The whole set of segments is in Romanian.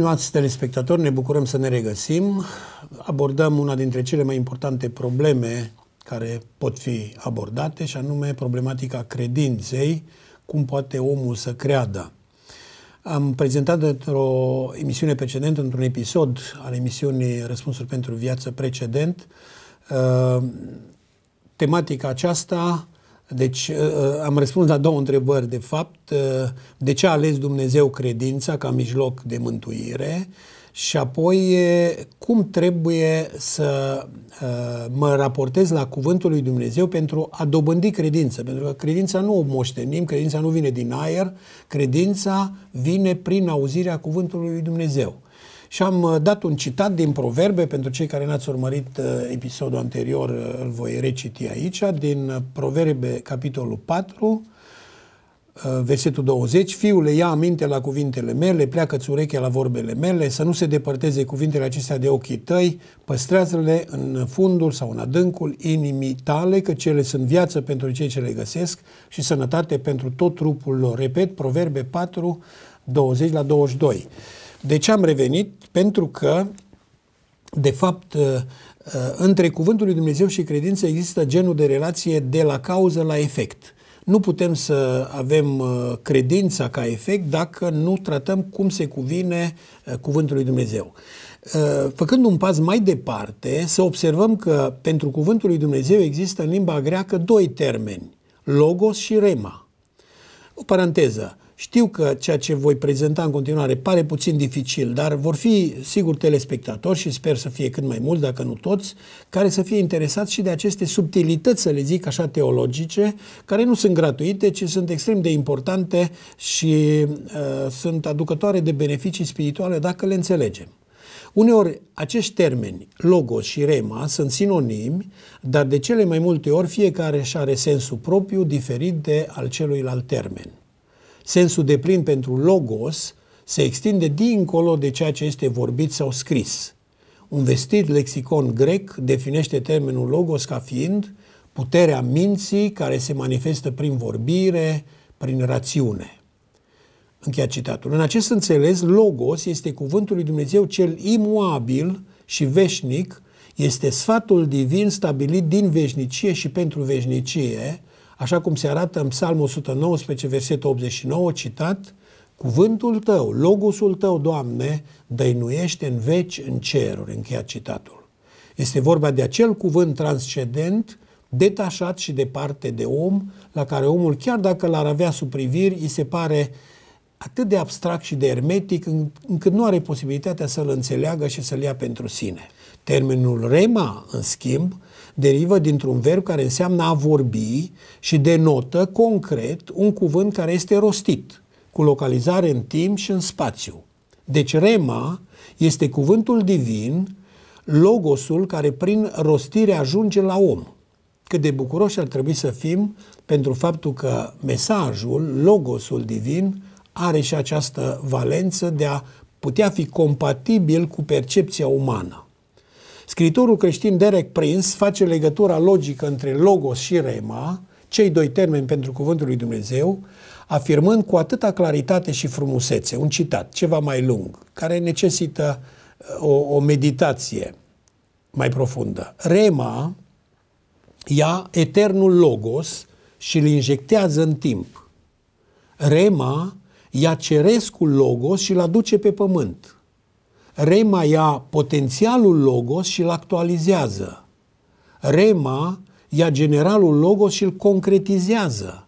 Stimați telespectatori, ne bucurăm să ne regăsim. Abordăm una dintre cele mai importante probleme care pot fi abordate, și anume problematica credinței, cum poate omul să creadă. Am prezentat într-o emisiune precedentă, într-un episod al emisiunii Răspunsuri pentru Viață precedent, uh, tematica aceasta deci uh, uh, am răspuns la două întrebări, de fapt. Uh, de ce a ales Dumnezeu credința ca mijloc de mântuire? Și apoi, cum trebuie să mă raportez la cuvântul lui Dumnezeu pentru a dobândi credință? Pentru că credința nu o moștenim, credința nu vine din aer, credința vine prin auzirea cuvântului lui Dumnezeu și am uh, dat un citat din Proverbe, pentru cei care n-ați urmărit uh, episodul anterior, uh, îl voi reciti aici, din Proverbe, capitolul 4, versetul 20, Fiule, ia aminte la cuvintele mele, pleacă-ți urechea la vorbele mele, să nu se depărteze cuvintele acestea de ochii tăi, păstrează-le în fundul sau în adâncul inimii tale, că cele sunt viață pentru cei ce le găsesc și sănătate pentru tot trupul lor. Repet, Proverbe 4, 20 la 22. De ce am revenit? Pentru că, de fapt, uh, uh, între Cuvântul lui Dumnezeu și credință există genul de relație de la cauză la efect. Nu putem să avem uh, credința ca efect dacă nu tratăm cum se cuvine Cuvântul lui Dumnezeu. Făcând un pas mai departe, să observăm că pentru Cuvântul lui Dumnezeu există în limba greacă doi termeni, logos și rema. O paranteză. Știu că ceea ce voi prezenta în continuare pare puțin dificil, dar vor fi sigur telespectatori și sper să fie cât mai mulți, dacă nu toți, care să fie interesați și de aceste subtilități, să le zic așa, teologice, care nu sunt gratuite, ci sunt extrem de importante și uh, sunt aducătoare de beneficii spirituale dacă le înțelegem. Uneori, acești termeni, logos și rema, sunt sinonimi, dar de cele mai multe ori fiecare își are sensul propriu, diferit de al celuilalt termen sensul de plin pentru logos se extinde dincolo de ceea ce este vorbit sau scris. Un vestit lexicon grec definește termenul logos ca fiind puterea minții care se manifestă prin vorbire, prin rațiune. Încheia citatul. În acest înțeles, logos este cuvântul lui Dumnezeu cel imuabil și veșnic, este sfatul divin stabilit din veșnicie și pentru veșnicie, așa cum se arată în Psalmul 119, versetul 89, citat, Cuvântul tău, logosul tău, Doamne, dăinuiește în veci în ceruri, încheia citatul. Este vorba de acel cuvânt transcendent, detașat și departe de om, la care omul, chiar dacă l-ar avea sub priviri, îi se pare atât de abstract și de ermetic, încât nu are posibilitatea să-l înțeleagă și să-l ia pentru sine. Termenul rema, în schimb, derivă dintr-un verb care înseamnă a vorbi și denotă concret un cuvânt care este rostit, cu localizare în timp și în spațiu. Deci rema este cuvântul divin, logosul care prin rostire ajunge la om. Cât de bucuroși ar trebui să fim pentru faptul că mesajul, logosul divin, are și această valență de a putea fi compatibil cu percepția umană. Scriitorul creștin Derek Prince face legătura logică între logos și rema, cei doi termeni pentru cuvântul lui Dumnezeu, afirmând cu atâta claritate și frumusețe, un citat, ceva mai lung, care necesită uh, o, o meditație mai profundă. Rema ia eternul logos și îl injectează în timp. Rema ia cerescul logos și îl aduce pe pământ. Rema ia potențialul logos și îl actualizează. Rema ia generalul logos și îl concretizează.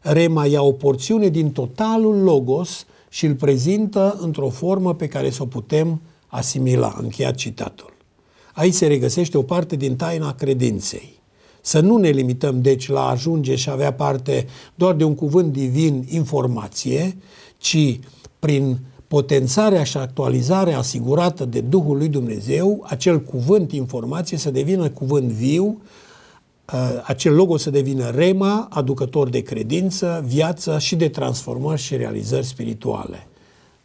Rema ia o porțiune din totalul logos și îl prezintă într-o formă pe care să o putem asimila. Încheiat citatul. Aici se regăsește o parte din taina credinței. Să nu ne limităm, deci, la ajunge și avea parte doar de un cuvânt divin, informație, ci prin potențarea și actualizarea asigurată de Duhul lui Dumnezeu, acel cuvânt informație să devină cuvânt viu, uh, acel logo să devină rema, aducător de credință, viață și de transformări și realizări spirituale.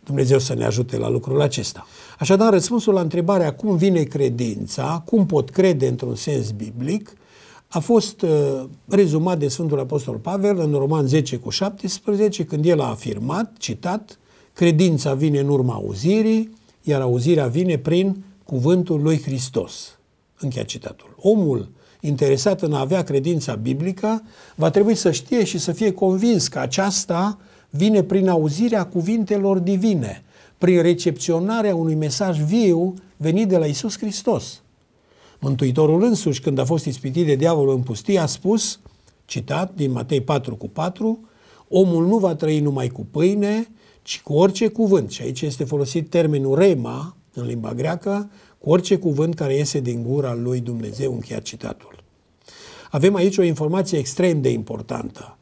Dumnezeu să ne ajute la lucrul acesta. Așadar, răspunsul la întrebarea cum vine credința, cum pot crede într-un sens biblic, a fost uh, rezumat de Sfântul Apostol Pavel în Roman 10 cu 17, când el a afirmat, citat, Credința vine în urma auzirii, iar auzirea vine prin cuvântul lui Hristos. Încheia citatul. Omul interesat în a avea credința biblică va trebui să știe și să fie convins că aceasta vine prin auzirea cuvintelor divine, prin recepționarea unui mesaj viu venit de la Isus Hristos. Mântuitorul însuși, când a fost ispitit de diavolul în pustie, a spus, citat din Matei 4 cu 4, omul nu va trăi numai cu pâine, și cu orice cuvânt, și aici este folosit termenul rema în limba greacă, cu orice cuvânt care iese din gura lui Dumnezeu, încheiat citatul. Avem aici o informație extrem de importantă,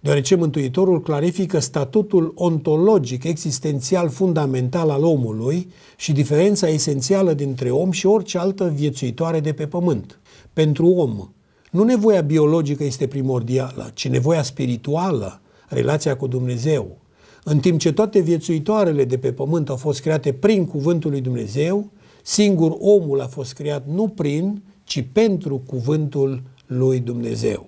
deoarece Mântuitorul clarifică statutul ontologic, existențial, fundamental al omului și diferența esențială dintre om și orice altă viețuitoare de pe pământ. Pentru om, nu nevoia biologică este primordială, ci nevoia spirituală, relația cu Dumnezeu, în timp ce toate viețuitoarele de pe pământ au fost create prin cuvântul lui Dumnezeu, singur omul a fost creat nu prin, ci pentru cuvântul lui Dumnezeu.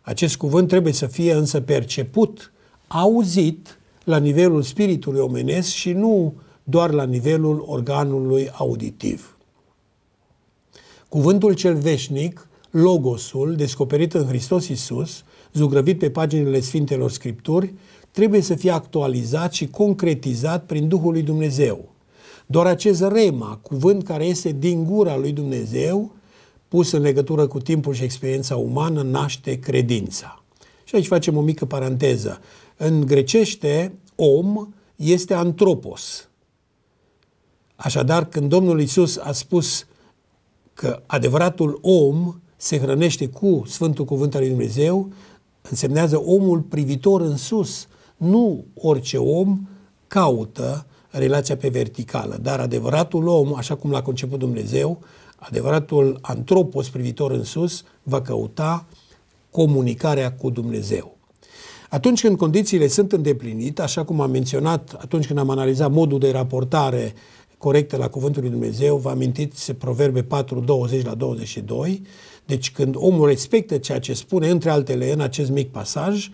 Acest cuvânt trebuie să fie însă perceput, auzit la nivelul spiritului omenesc și nu doar la nivelul organului auditiv. Cuvântul cel veșnic, Logosul, descoperit în Hristos Isus, zugrăvit pe paginile Sfintelor Scripturi, trebuie să fie actualizat și concretizat prin Duhul lui Dumnezeu. Doar acest rema, cuvânt care este din gura lui Dumnezeu, pus în legătură cu timpul și experiența umană, naște credința. Și aici facem o mică paranteză. În grecește, om este antropos. Așadar, când Domnul Isus a spus că adevăratul om se hrănește cu Sfântul Cuvânt al lui Dumnezeu, însemnează omul privitor în sus, nu orice om caută relația pe verticală, dar adevăratul om, așa cum l-a conceput Dumnezeu, adevăratul antropos privitor în sus, va căuta comunicarea cu Dumnezeu. Atunci când condițiile sunt îndeplinite, așa cum am menționat atunci când am analizat modul de raportare corectă la Cuvântul lui Dumnezeu, vă amintiți Proverbe 4, 20 la 22, deci când omul respectă ceea ce spune, între altele, în acest mic pasaj,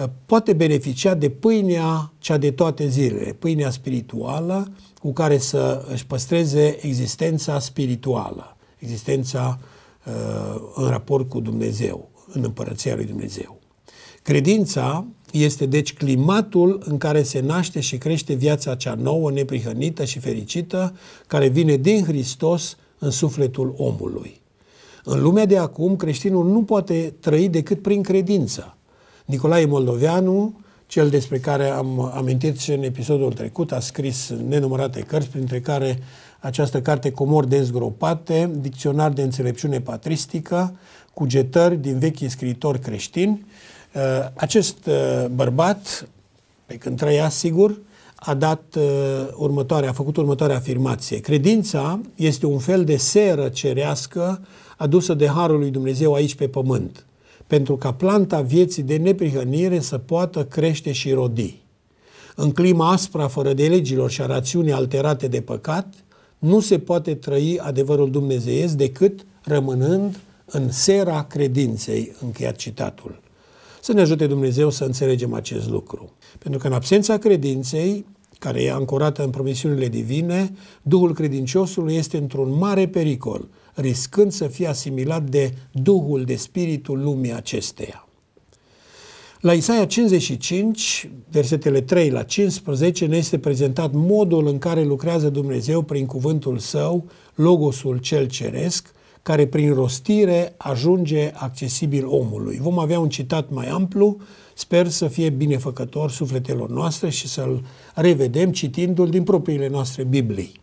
Eh, poate beneficia de pâinea cea de toate zilele, pâinea spirituală cu care să își păstreze existența spirituală, existența uh, în raport cu Dumnezeu, în împărăția lui Dumnezeu. Credința este deci climatul în care se naște și crește viața cea nouă, neprihănită și fericită, care vine din Hristos în sufletul omului. În lumea de acum, creștinul nu poate trăi decât prin credință. Nicolae Moldoveanu, cel despre care am amintit și în episodul trecut, a scris nenumărate cărți, printre care această carte Comori dezgropate, Dicționar de înțelepciune patristică, cugetări din vechi scriitori creștini. Uh, acest uh, bărbat, pe când trăia sigur, a dat uh, următoare, a făcut următoarea afirmație. Credința este un fel de seră cerească adusă de Harul lui Dumnezeu aici pe pământ – pentru ca planta vieții de neprihănire să poată crește și rodi. În clima aspra fără de legilor și a rațiunii alterate de păcat, nu se poate trăi adevărul dumnezeiesc decât rămânând în sera credinței, încheiat citatul. Să ne ajute Dumnezeu să înțelegem acest lucru. Pentru că în absența credinței, care e ancorată în promisiunile divine, Duhul credinciosului este într-un mare pericol – riscând să fie asimilat de Duhul, de Spiritul lumii acesteia. La Isaia 55, versetele 3 la 15, ne este prezentat modul în care lucrează Dumnezeu prin cuvântul său, Logosul cel ceresc, care prin rostire ajunge accesibil omului. Vom avea un citat mai amplu, sper să fie binefăcător sufletelor noastre și să-l revedem citindu-l din propriile noastre Biblii.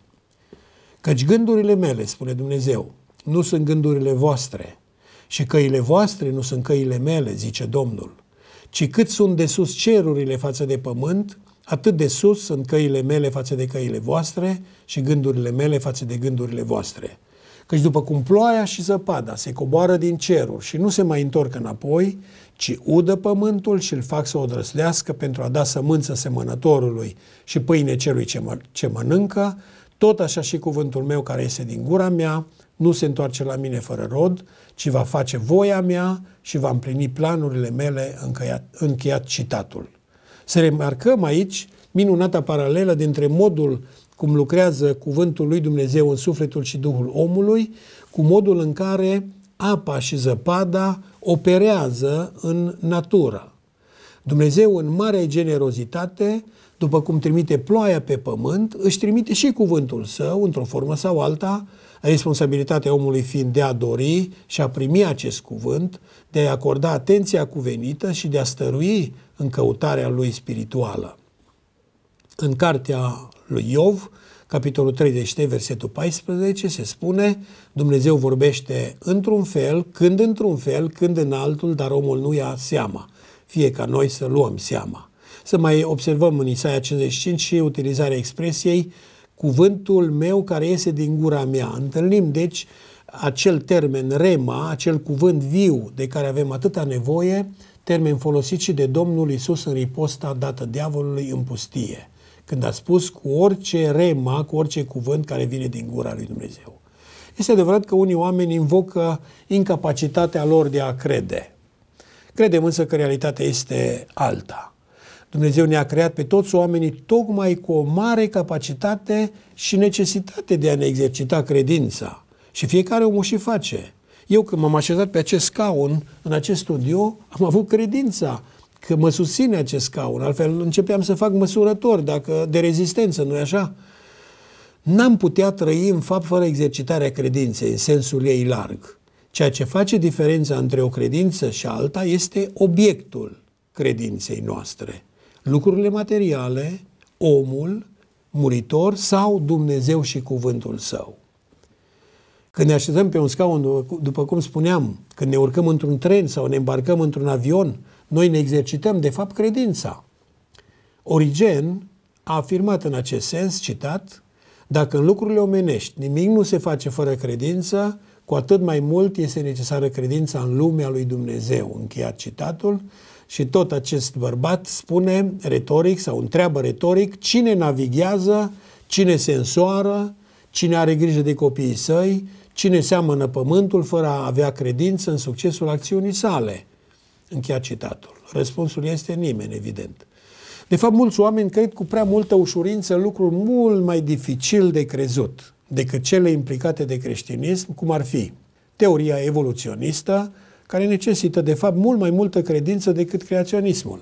Căci gândurile mele, spune Dumnezeu, nu sunt gândurile voastre și căile voastre nu sunt căile mele, zice Domnul, ci cât sunt de sus cerurile față de pământ, atât de sus sunt căile mele față de căile voastre și gândurile mele față de gândurile voastre. Căci după cum ploaia și zăpada se coboară din ceruri și nu se mai întorc înapoi, ci udă pământul și îl fac să drăslească pentru a da sămânță semănătorului și pâine celui ce, mă, ce mănâncă, tot așa și cuvântul meu care iese din gura mea nu se întoarce la mine fără rod, ci va face voia mea și va împlini planurile mele încheiat, încheiat citatul. Să remarcăm aici minunata paralelă dintre modul cum lucrează cuvântul lui Dumnezeu în sufletul și duhul omului, cu modul în care apa și zăpada operează în natură. Dumnezeu, în mare generozitate, după cum trimite ploaia pe pământ, își trimite și cuvântul său, într-o formă sau alta, responsabilitatea omului fiind de a dori și a primi acest cuvânt, de a-i acorda atenția cuvenită și de a stărui în căutarea lui spirituală. În cartea lui Iov, capitolul 33, versetul 14, se spune Dumnezeu vorbește într-un fel, când într-un fel, când în altul, dar omul nu ia seama. Fie ca noi să luăm seama să mai observăm în Isaia 55 și utilizarea expresiei cuvântul meu care iese din gura mea. Întâlnim, deci, acel termen rema, acel cuvânt viu de care avem atâta nevoie, termen folosit și de Domnul Isus în riposta dată diavolului în pustie, când a spus cu orice rema, cu orice cuvânt care vine din gura lui Dumnezeu. Este adevărat că unii oameni invocă incapacitatea lor de a crede. Credem însă că realitatea este alta. Dumnezeu ne-a creat pe toți oamenii tocmai cu o mare capacitate și necesitate de a ne exercita credința. Și fiecare om o și face. Eu când m-am așezat pe acest scaun, în acest studio, am avut credința că mă susține acest scaun. Altfel începeam să fac măsurători dacă, de rezistență, nu-i așa? N-am putea trăi, în fapt, fără exercitarea credinței, în sensul ei larg. Ceea ce face diferența între o credință și alta este obiectul credinței noastre lucrurile materiale, omul, muritor sau Dumnezeu și cuvântul său. Când ne așezăm pe un scaun, după cum spuneam, când ne urcăm într-un tren sau ne îmbarcăm într-un avion, noi ne exercităm, de fapt, credința. Origen a afirmat în acest sens, citat, dacă în lucrurile omenești nimic nu se face fără credință, cu atât mai mult este necesară credința în lumea lui Dumnezeu, încheiat citatul, și tot acest bărbat spune retoric sau întreabă retoric cine navighează, cine se însoară, cine are grijă de copiii săi, cine seamănă pământul fără a avea credință în succesul acțiunii sale. Încheia citatul. Răspunsul este nimeni, evident. De fapt, mulți oameni cred cu prea multă ușurință lucruri mult mai dificil de crezut decât cele implicate de creștinism, cum ar fi teoria evoluționistă, care necesită, de fapt, mult mai multă credință decât creaționismul.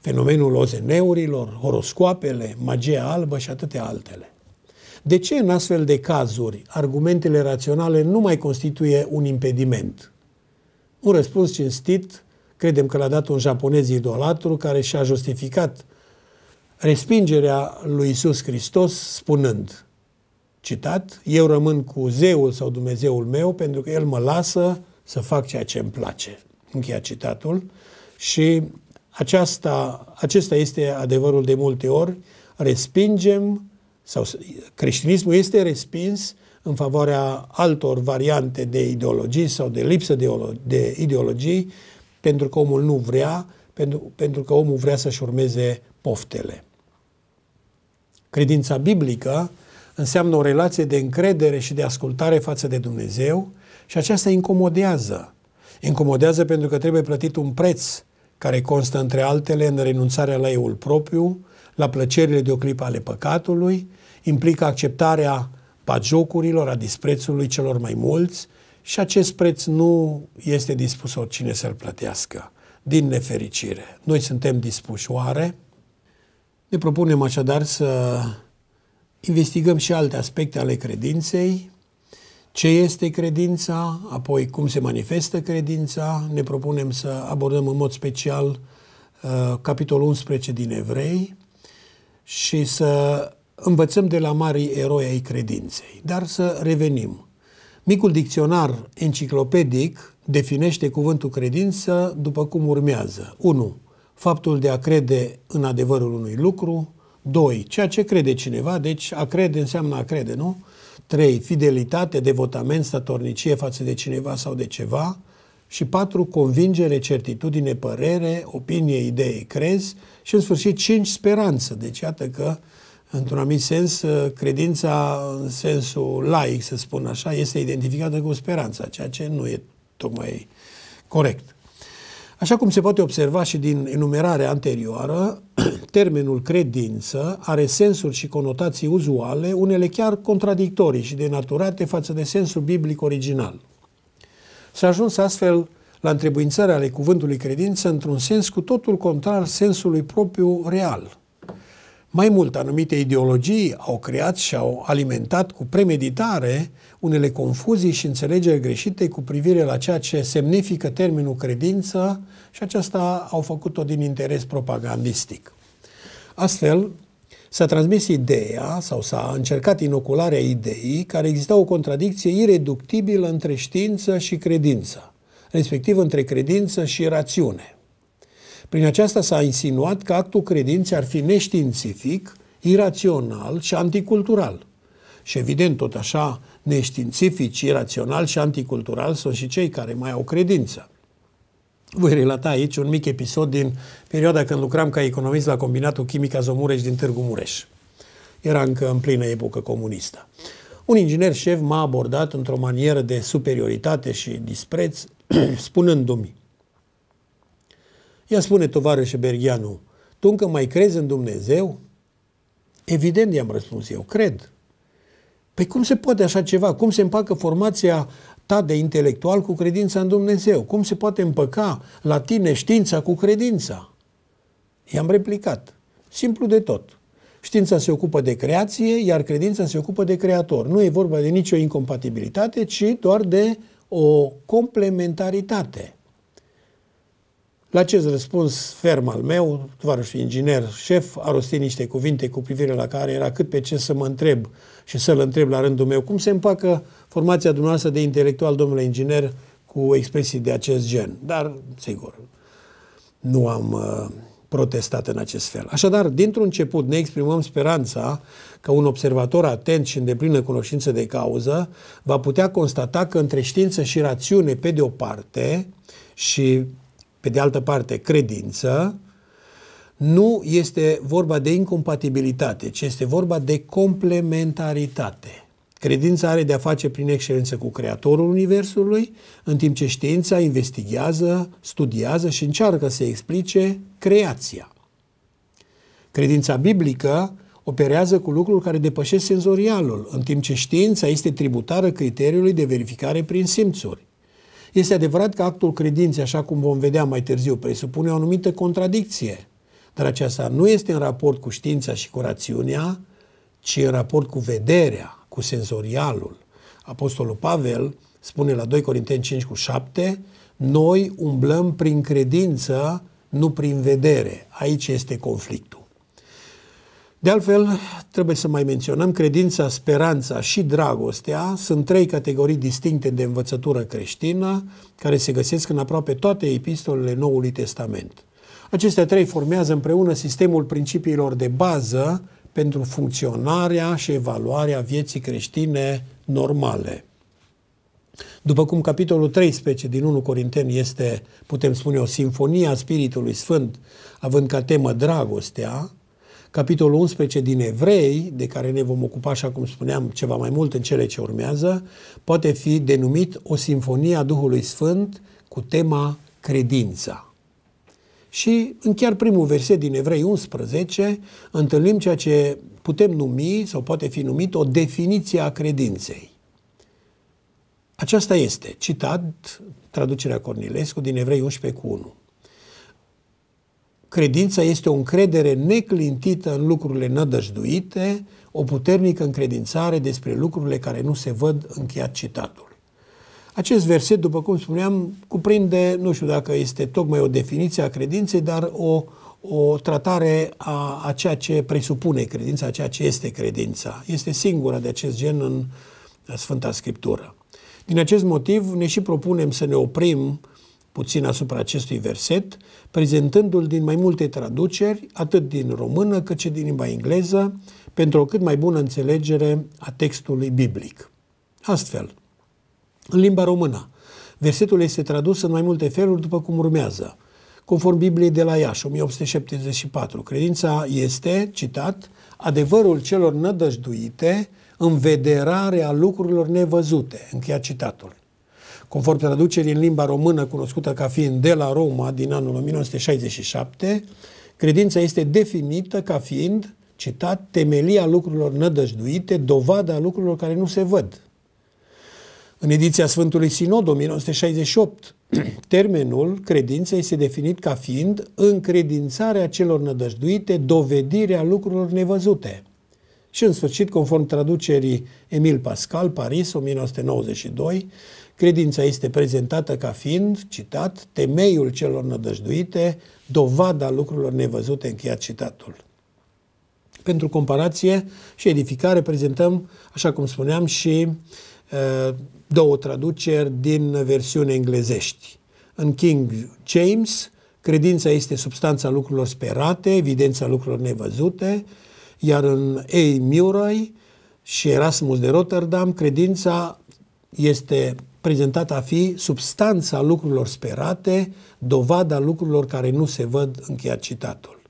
Fenomenul ozeneurilor, horoscoapele, magia albă și atâtea altele. De ce în astfel de cazuri argumentele raționale nu mai constituie un impediment? Un răspuns cinstit, credem că l-a dat un japonez idolatru care și-a justificat respingerea lui Isus Hristos spunând, citat, eu rămân cu zeul sau Dumnezeul meu pentru că el mă lasă să fac ceea ce îmi place. Încheia citatul. Și aceasta, acesta este adevărul de multe ori. Respingem, sau creștinismul este respins în favoarea altor variante de ideologii sau de lipsă de, de ideologii, pentru că omul nu vrea, pentru, pentru că omul vrea să-și urmeze poftele. Credința biblică înseamnă o relație de încredere și de ascultare față de Dumnezeu, și aceasta incomodează. Incomodează pentru că trebuie plătit un preț care constă între altele în renunțarea la eul propriu, la plăcerile de o clipă ale păcatului, implică acceptarea pagiocurilor, a disprețului celor mai mulți și acest preț nu este dispus oricine să-l plătească, din nefericire. Noi suntem dispuși, oare? Ne propunem așadar să investigăm și alte aspecte ale credinței, ce este credința, apoi cum se manifestă credința. Ne propunem să abordăm în mod special uh, capitolul 11 din Evrei și să învățăm de la marii eroi ai credinței. Dar să revenim. Micul dicționar enciclopedic definește cuvântul credință după cum urmează. 1. Faptul de a crede în adevărul unui lucru. 2. Ceea ce crede cineva, deci a crede înseamnă a crede, nu? 3. Fidelitate, devotament, statornicie față de cineva sau de ceva. Și 4. Convingere, certitudine, părere, opinie, idee, crez. Și în sfârșit 5. Speranță. Deci iată că într-un anumit sens, credința în sensul laic, să spun așa, este identificată cu speranța, ceea ce nu e tocmai corect. Așa cum se poate observa și din enumerarea anterioară, termenul credință are sensuri și conotații uzuale, unele chiar contradictorii și denaturate față de sensul biblic original. S-a ajuns astfel la întrebuințarea ale cuvântului credință într-un sens cu totul contrar sensului propriu real – mai mult, anumite ideologii au creat și au alimentat cu premeditare unele confuzii și înțelegeri greșite cu privire la ceea ce semnifică termenul credință și aceasta au făcut-o din interes propagandistic. Astfel, s-a transmis ideea sau s-a încercat inocularea ideii care exista o contradicție ireductibilă între știință și credință, respectiv între credință și rațiune. Prin aceasta s-a insinuat că actul credinței ar fi neștiințific, irațional și anticultural. Și evident, tot așa, neștiințifici, irațional și anticultural sunt și cei care mai au credință. Voi relata aici un mic episod din perioada când lucram ca economist la Combinatul Chimic Azomureș din Târgu Mureș. Era încă în plină epocă comunistă. Un inginer șef m-a abordat într-o manieră de superioritate și dispreț, spunându-mi Ia spune, tovarășe Bergianu, tu încă mai crezi în Dumnezeu? Evident, i-am răspuns eu, cred. Păi cum se poate așa ceva? Cum se împacă formația ta de intelectual cu credința în Dumnezeu? Cum se poate împăca la tine știința cu credința? I-am replicat. Simplu de tot. Știința se ocupă de creație, iar credința se ocupă de creator. Nu e vorba de nicio incompatibilitate, ci doar de o complementaritate. La acest răspuns ferm al meu, tovarășul inginer șef a rostit niște cuvinte cu privire la care era cât pe ce să mă întreb și să-l întreb la rândul meu cum se împacă formația dumneavoastră de intelectual, domnule inginer, cu expresii de acest gen. Dar, sigur, nu am uh, protestat în acest fel. Așadar, dintr-un început ne exprimăm speranța că un observator atent și în deplină cunoștință de cauză va putea constata că între știință și rațiune, pe de o parte, și pe de altă parte, credință, nu este vorba de incompatibilitate, ci este vorba de complementaritate. Credința are de-a face prin excelență cu Creatorul Universului, în timp ce știința investigează, studiază și încearcă să explice creația. Credința biblică operează cu lucruri care depășesc senzorialul, în timp ce știința este tributară criteriului de verificare prin simțuri. Este adevărat că actul credinței, așa cum vom vedea mai târziu, presupune o anumită contradicție, dar aceasta nu este în raport cu știința și cu rațiunea, ci în raport cu vederea, cu senzorialul. Apostolul Pavel spune la 2 Corinteni 5 cu 7, noi umblăm prin credință, nu prin vedere. Aici este conflictul. De altfel, trebuie să mai menționăm, credința, speranța și dragostea sunt trei categorii distincte de învățătură creștină care se găsesc în aproape toate epistolele Noului Testament. Acestea trei formează împreună sistemul principiilor de bază pentru funcționarea și evaluarea vieții creștine normale. După cum capitolul 13 din 1 Corinteni este, putem spune, o sinfonie a Spiritului Sfânt, având ca temă dragostea, capitolul 11 din Evrei, de care ne vom ocupa, așa cum spuneam, ceva mai mult în cele ce urmează, poate fi denumit o sinfonie a Duhului Sfânt cu tema credința. Și în chiar primul verset din Evrei 11 întâlnim ceea ce putem numi sau poate fi numit o definiție a credinței. Aceasta este citat traducerea Cornilescu din Evrei 11 cu 1. Credința este o încredere neclintită în lucrurile nădăjduite, o puternică încredințare despre lucrurile care nu se văd, încheiat citatul. Acest verset, după cum spuneam, cuprinde, nu știu dacă este tocmai o definiție a credinței, dar o, o tratare a, a ceea ce presupune credința, a ceea ce este credința. Este singura de acest gen în Sfânta Scriptură. Din acest motiv ne și propunem să ne oprim puțin asupra acestui verset, prezentându-l din mai multe traduceri, atât din română cât și din limba engleză, pentru o cât mai bună înțelegere a textului biblic. Astfel, în limba română, versetul este tradus în mai multe feluri după cum urmează. Conform Bibliei de la Iași, 1874, credința este, citat, adevărul celor nădăjduite în vederarea lucrurilor nevăzute, încheia citatul. Conform traducerii în limba română cunoscută ca fiind de la Roma din anul 1967, credința este definită ca fiind, citat, temelia lucrurilor nădăjduite, dovada lucrurilor care nu se văd. În ediția Sfântului Sinod 1968, termenul credință este definit ca fiind încredințarea celor nădăjduite, dovedirea lucrurilor nevăzute. Și în sfârșit, conform traducerii Emil Pascal, Paris, 1992, Credința este prezentată ca fiind, citat, temeiul celor nădăjduite, dovada lucrurilor nevăzute, încheiat citatul. Pentru comparație și edificare prezentăm, așa cum spuneam, și uh, două traduceri din versiune englezești. În King James, credința este substanța lucrurilor sperate, evidența lucrurilor nevăzute, iar în A. Murray și Erasmus de Rotterdam, credința este prezentat a fi substanța lucrurilor sperate, dovada lucrurilor care nu se văd, încheiat citatul.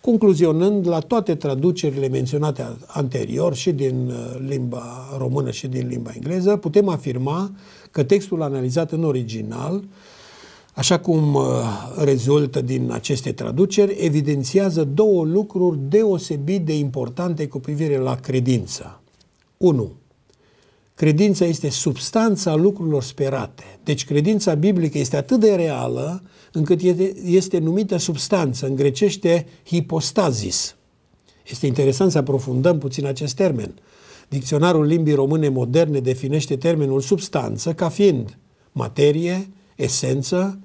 Concluzionând la toate traducerile menționate anterior și din uh, limba română și din limba engleză, putem afirma că textul analizat în original, așa cum uh, rezultă din aceste traduceri, evidențiază două lucruri deosebit de importante cu privire la credință. 1. Credința este substanța lucrurilor sperate. Deci credința biblică este atât de reală încât este numită substanță, în grecește hipostazis. Este interesant să aprofundăm puțin acest termen. Dicționarul limbii române moderne definește termenul substanță ca fiind materie, esență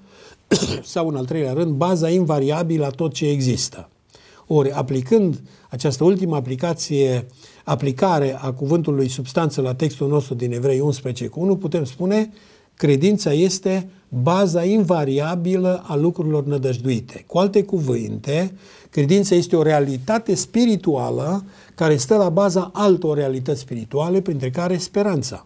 sau, în al treilea rând, baza invariabilă a tot ce există. Ori, aplicând această ultimă aplicație, aplicare a cuvântului substanță la textul nostru din Evrei 11 cu 1, putem spune credința este baza invariabilă a lucrurilor nădăjduite. Cu alte cuvinte, credința este o realitate spirituală care stă la baza altor realități spirituale, printre care speranța.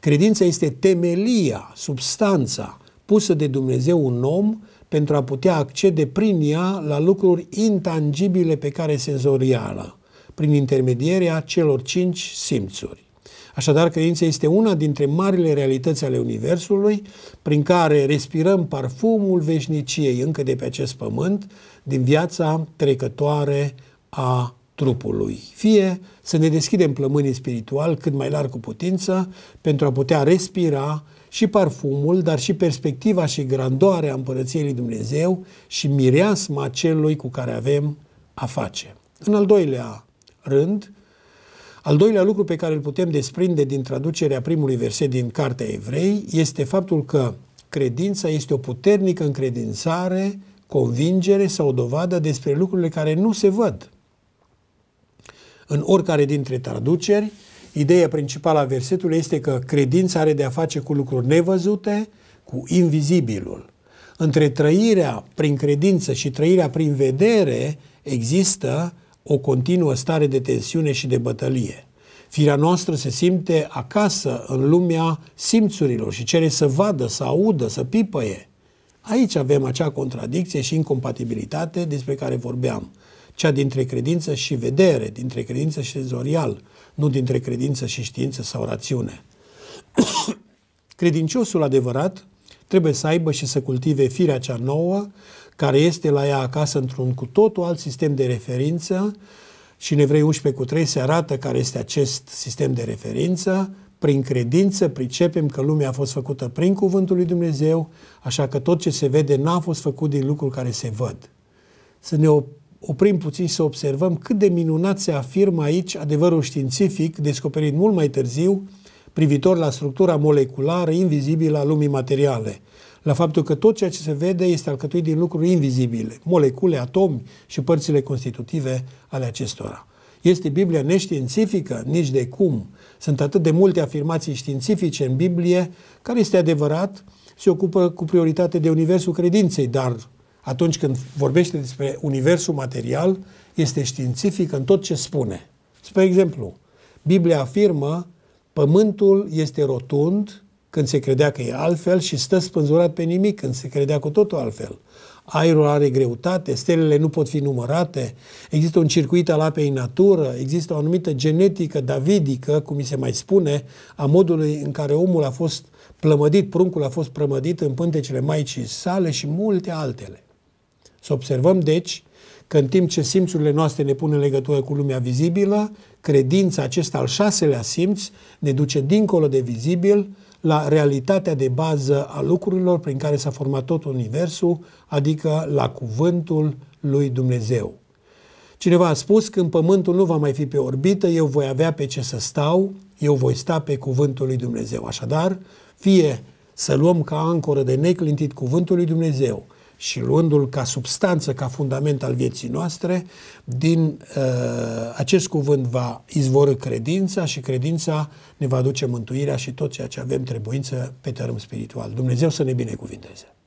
Credința este temelia, substanța pusă de Dumnezeu un om pentru a putea accede prin ea la lucruri intangibile pe care senzorială, prin intermedierea celor cinci simțuri. Așadar, credința este una dintre marile realități ale Universului, prin care respirăm parfumul veșniciei încă de pe acest pământ, din viața trecătoare a trupului, fie să ne deschidem plămânii spiritual cât mai larg cu putință pentru a putea respira și parfumul, dar și perspectiva și grandoarea împărăției lui Dumnezeu și mireasma celui cu care avem a face. În al doilea rând, al doilea lucru pe care îl putem desprinde din traducerea primului verset din Cartea Evrei este faptul că credința este o puternică încredințare, convingere sau o dovadă despre lucrurile care nu se văd, în oricare dintre traduceri. Ideea principală a versetului este că credința are de a face cu lucruri nevăzute, cu invizibilul. Între trăirea prin credință și trăirea prin vedere există o continuă stare de tensiune și de bătălie. Firea noastră se simte acasă în lumea simțurilor și cere să vadă, să audă, să pipăie. Aici avem acea contradicție și incompatibilitate despre care vorbeam cea dintre credință și vedere, dintre credință și senzorial, nu dintre credință și știință sau rațiune. Credinciosul adevărat trebuie să aibă și să cultive firea cea nouă, care este la ea acasă într-un cu totul alt sistem de referință și în Evrei 11 cu 3 se arată care este acest sistem de referință. Prin credință pricepem că lumea a fost făcută prin cuvântul lui Dumnezeu, așa că tot ce se vede n-a fost făcut din lucruri care se văd. Să ne oprim puțin și să observăm cât de minunat se afirmă aici adevărul științific, descoperit mult mai târziu, privitor la structura moleculară invizibilă a lumii materiale, la faptul că tot ceea ce se vede este alcătuit din lucruri invizibile, molecule, atomi și părțile constitutive ale acestora. Este Biblia neștiințifică? Nici de cum. Sunt atât de multe afirmații științifice în Biblie, care este adevărat, se ocupă cu prioritate de universul credinței, dar atunci când vorbește despre universul material, este științific în tot ce spune. Spre exemplu, Biblia afirmă pământul este rotund când se credea că e altfel și stă spânzurat pe nimic când se credea cu totul altfel. Aerul are greutate, stelele nu pot fi numărate, există un circuit al apei în natură, există o anumită genetică davidică, cum mi se mai spune, a modului în care omul a fost plămădit, pruncul a fost plămădit în pântecele maicii sale și multe altele. Să observăm, deci, că în timp ce simțurile noastre ne pun în legătură cu lumea vizibilă, credința, acesta al șaselea simț, ne duce dincolo de vizibil la realitatea de bază a lucrurilor prin care s-a format tot Universul, adică la cuvântul lui Dumnezeu. Cineva a spus, când pământul nu va mai fi pe orbită, eu voi avea pe ce să stau, eu voi sta pe cuvântul lui Dumnezeu. Așadar, fie să luăm ca ancoră de neclintit cuvântul lui Dumnezeu, și luându-l ca substanță, ca fundament al vieții noastre, din uh, acest cuvânt va izvoră credința și credința ne va duce mântuirea și tot ceea ce avem trebuință pe tărâm spiritual. Dumnezeu să ne binecuvinteze!